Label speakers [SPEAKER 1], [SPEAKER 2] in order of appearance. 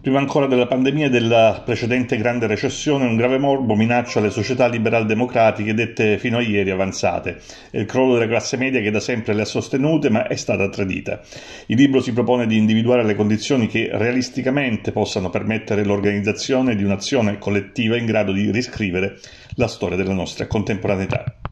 [SPEAKER 1] Prima ancora della pandemia e della precedente grande recessione, un grave morbo minaccia le società liberal-democratiche dette fino a ieri avanzate e il crollo della classe media che da sempre le ha sostenute ma è stata tradita. Il libro si propone di individuare le condizioni che realisticamente possano permettere l'organizzazione di un'azione collettiva in grado di riscrivere la storia della nostra contemporaneità.